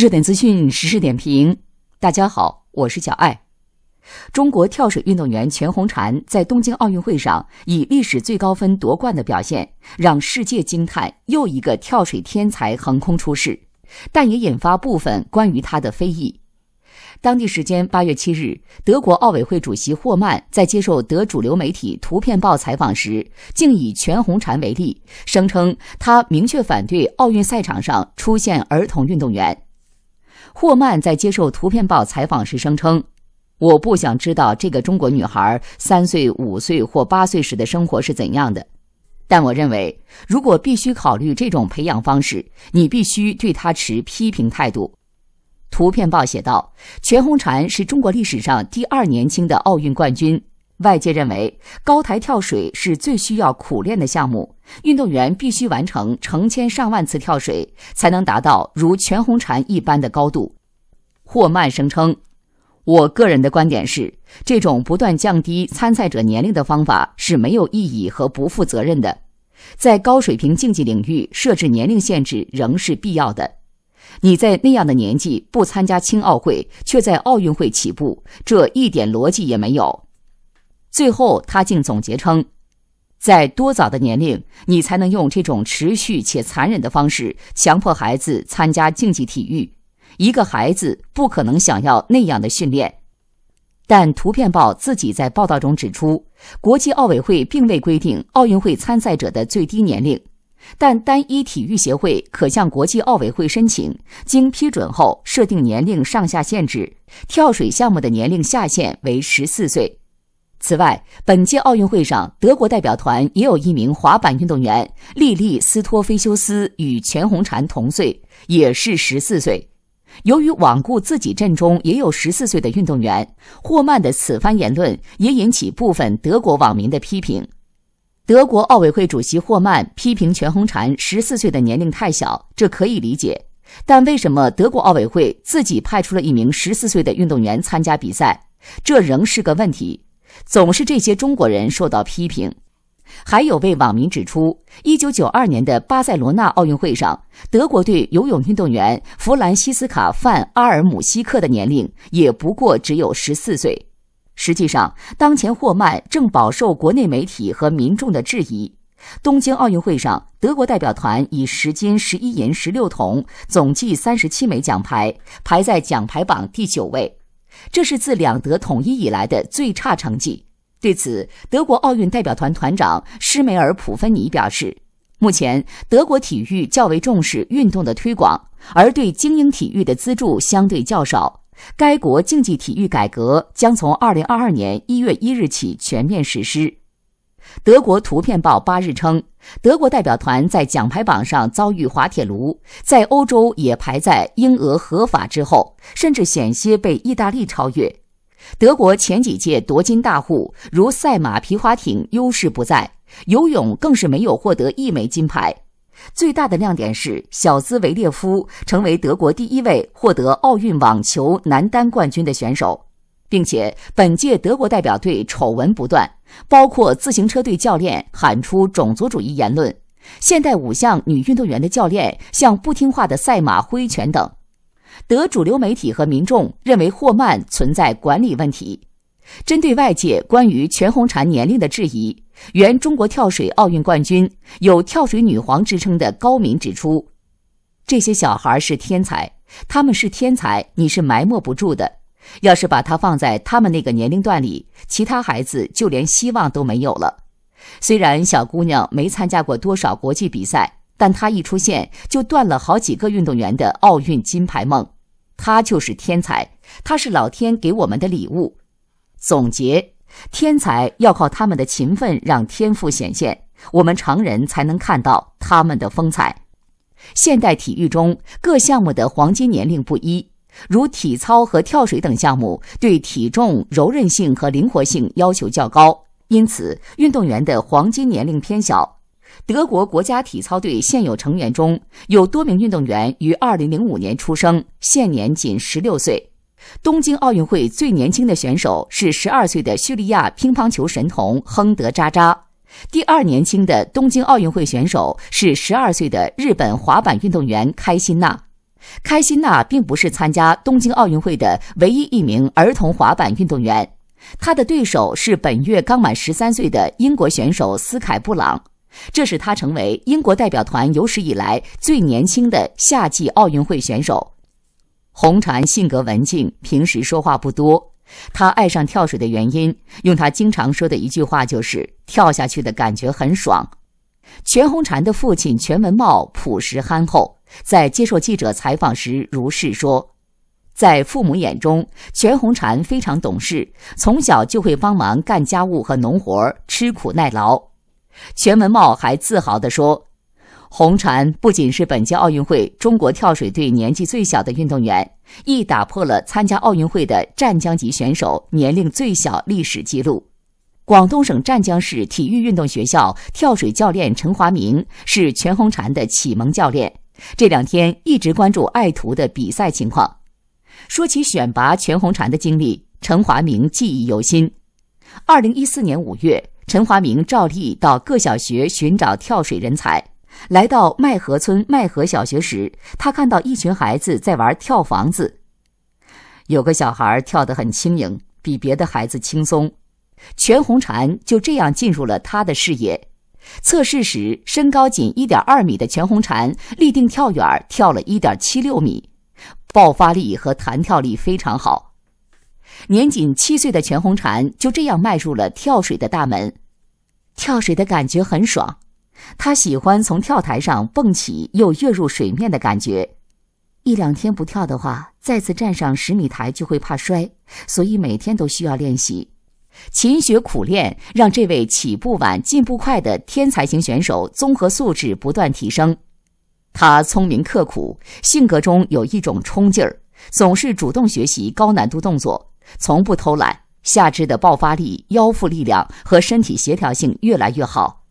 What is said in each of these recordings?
热点资讯实时点评，大家好，我是小艾。中国跳水运动员全红婵在东京奥运会上以历史最高分夺冠的表现，让世界惊叹，又一个跳水天才横空出世，但也引发部分关于他的非议。当地时间八月七日，德国奥委会主席霍曼在接受德主流媒体《图片报》采访时，竟以全红婵为例，声称他明确反对奥运赛场上出现儿童运动员。霍曼在接受《图片报》采访时声称：“我不想知道这个中国女孩三岁、五岁或八岁时的生活是怎样的。但我认为，如果必须考虑这种培养方式，你必须对她持批评态度。”《图片报》写道：“全红婵是中国历史上第二年轻的奥运冠军。外界认为，高台跳水是最需要苦练的项目，运动员必须完成成千上万次跳水，才能达到如全红婵一般的高度。”霍曼声称：“我个人的观点是，这种不断降低参赛者年龄的方法是没有意义和不负责任的。在高水平竞技领域设置年龄限制仍是必要的。你在那样的年纪不参加青奥会，却在奥运会起步，这一点逻辑也没有。”最后，他竟总结称：“在多早的年龄，你才能用这种持续且残忍的方式强迫孩子参加竞技体育？”一个孩子不可能想要那样的训练，但《图片报》自己在报道中指出，国际奥委会并未规定奥运会参赛者的最低年龄，但单一体育协会可向国际奥委会申请，经批准后设定年龄上下限制。跳水项目的年龄下限为十四岁。此外，本届奥运会上，德国代表团也有一名滑板运动员莉莉斯托菲修斯与全红婵同岁，也是十四岁。由于罔顾自己阵中也有十四岁的运动员，霍曼的此番言论也引起部分德国网民的批评。德国奥委会主席霍曼批评全红婵十四岁的年龄太小，这可以理解，但为什么德国奥委会自己派出了一名十四岁的运动员参加比赛，这仍是个问题。总是这些中国人受到批评。还有位网民指出，一九九二年的巴塞罗那奥运会上，德国队游泳运动员弗兰西斯卡·范·阿尔姆希克的年龄也不过只有十四岁。实际上，当前霍曼正饱受国内媒体和民众的质疑。东京奥运会上，德国代表团以十金十一银十六铜，总计三十七枚奖牌，排在奖牌榜第九位，这是自两德统一以来的最差成绩。对此，德国奥运代表团团长施梅尔普芬尼表示，目前德国体育较为重视运动的推广，而对精英体育的资助相对较少。该国竞技体育改革将从2022年1月1日起全面实施。德国图片报8日称，德国代表团在奖牌榜上遭遇滑铁卢，在欧洲也排在英、俄、合法之后，甚至险些被意大利超越。德国前几届夺金大户如赛马、皮划艇优势不在，游泳更是没有获得一枚金牌。最大的亮点是小兹维列夫成为德国第一位获得奥运网球男单冠军的选手，并且本届德国代表队丑闻不断，包括自行车队教练喊出种族主义言论，现代五项女运动员的教练向不听话的赛马挥拳等。德主流媒体和民众认为霍曼存在管理问题。针对外界关于全红婵年龄的质疑，原中国跳水奥运冠军、有“跳水女皇”之称的高敏指出：“这些小孩是天才，他们是天才，你是埋没不住的。要是把他放在他们那个年龄段里，其他孩子就连希望都没有了。”虽然小姑娘没参加过多少国际比赛。但他一出现就断了好几个运动员的奥运金牌梦，他就是天才，他是老天给我们的礼物。总结：天才要靠他们的勤奋让天赋显现，我们常人才能看到他们的风采。现代体育中各项目的黄金年龄不一，如体操和跳水等项目对体重、柔韧性和灵活性要求较高，因此运动员的黄金年龄偏小。德国国家体操队现有成员中有多名运动员于二零零五年出生，现年仅十六岁。东京奥运会最年轻的选手是十二岁的叙利亚乒乓球神童亨德扎扎，第二年轻的东京奥运会选手是十二岁的日本滑板运动员开心娜。开心娜并不是参加东京奥运会的唯一一名儿童滑板运动员，她的对手是本月刚满十三岁的英国选手斯凯布朗。这使他成为英国代表团有史以来最年轻的夏季奥运会选手。洪婵性格文静，平时说话不多。他爱上跳水的原因，用他经常说的一句话就是：“跳下去的感觉很爽。”全红婵的父亲全文茂朴实憨厚，在接受记者采访时如是说：“在父母眼中，全红婵非常懂事，从小就会帮忙干家务和农活，吃苦耐劳。”全文茂还自豪地说：“红婵不仅是本届奥运会中国跳水队年纪最小的运动员，亦打破了参加奥运会的湛江籍选手年龄最小历史纪录。”广东省湛江市体育运动学校跳水教练陈华明是全红婵的启蒙教练，这两天一直关注爱徒的比赛情况。说起选拔全红婵的经历，陈华明记忆犹新。2014年5月。陈华明照例到各小学寻找跳水人才，来到麦河村麦河小学时，他看到一群孩子在玩跳房子，有个小孩跳得很轻盈，比别的孩子轻松。全红婵就这样进入了他的视野。测试时，身高仅1.2米的全红婵立定跳远跳了1.76米，爆发力和弹跳力非常好。年仅七岁的全红婵就这样迈入了跳水的大门。跳水的感觉很爽，她喜欢从跳台上蹦起又跃入水面的感觉。一两天不跳的话，再次站上十米台就会怕摔，所以每天都需要练习。勤学苦练，让这位起步晚、进步快的天才型选手综合素质不断提升。他聪明刻苦，性格中有一种冲劲儿，总是主动学习高难度动作。从不偷懒，下肢的爆发力、腰腹力量和身体协调性越来越好。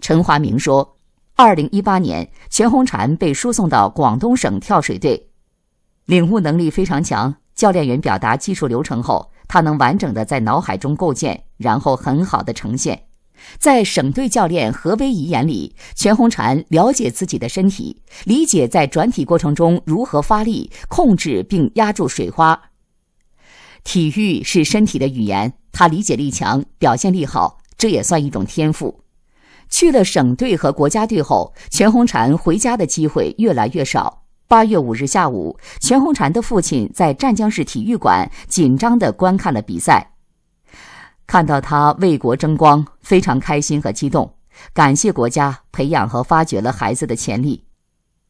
陈华明说：“二零一八年，全红婵被输送到广东省跳水队，领悟能力非常强。教练员表达技术流程后，他能完整的在脑海中构建，然后很好的呈现。”在省队教练何威仪眼里，全红婵了解自己的身体，理解在转体过程中如何发力、控制并压住水花。体育是身体的语言，他理解力强，表现力好，这也算一种天赋。去了省队和国家队后，全红婵回家的机会越来越少。八月五日下午，全红婵的父亲在湛江市体育馆紧张地观看了比赛，看到他为国争光，非常开心和激动，感谢国家培养和发掘了孩子的潜力。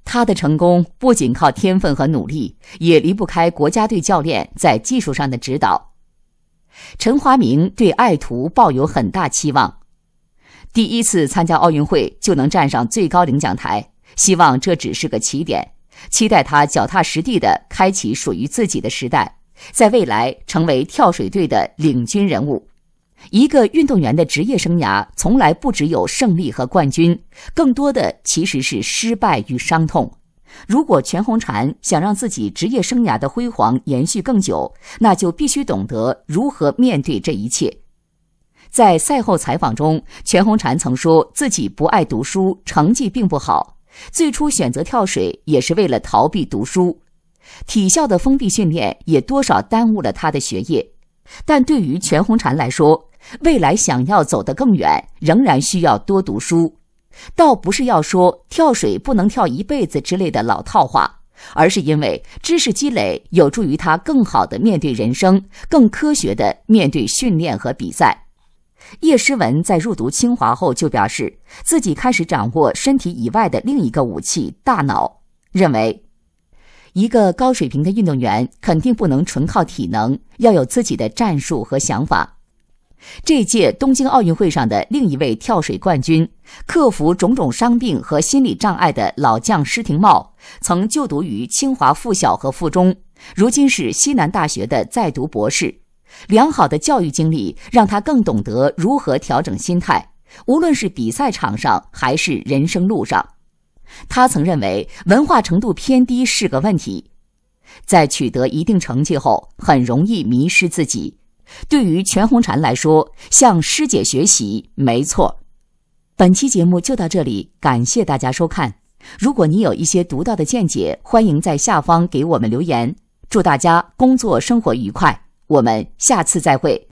他的成功不仅靠天分和努力，也离不开国家队教练在技术上的指导。陈华明对爱徒抱有很大期望，第一次参加奥运会就能站上最高领奖台，希望这只是个起点，期待他脚踏实地的开启属于自己的时代，在未来成为跳水队的领军人物。一个运动员的职业生涯从来不只有胜利和冠军，更多的其实是失败与伤痛。如果全红婵想让自己职业生涯的辉煌延续更久，那就必须懂得如何面对这一切。在赛后采访中，全红婵曾说自己不爱读书，成绩并不好。最初选择跳水也是为了逃避读书，体校的封闭训练也多少耽误了他的学业。但对于全红婵来说，未来想要走得更远，仍然需要多读书。倒不是要说跳水不能跳一辈子之类的老套话，而是因为知识积累有助于他更好地面对人生，更科学地面对训练和比赛。叶诗文在入读清华后就表示，自己开始掌握身体以外的另一个武器——大脑，认为一个高水平的运动员肯定不能纯靠体能，要有自己的战术和想法。这届东京奥运会上的另一位跳水冠军，克服种种伤病和心理障碍的老将施廷懋，曾就读于清华附小和附中，如今是西南大学的在读博士。良好的教育经历让他更懂得如何调整心态，无论是比赛场上还是人生路上。他曾认为文化程度偏低是个问题，在取得一定成绩后，很容易迷失自己。对于全红婵来说，向师姐学习没错。本期节目就到这里，感谢大家收看。如果你有一些独到的见解，欢迎在下方给我们留言。祝大家工作生活愉快，我们下次再会。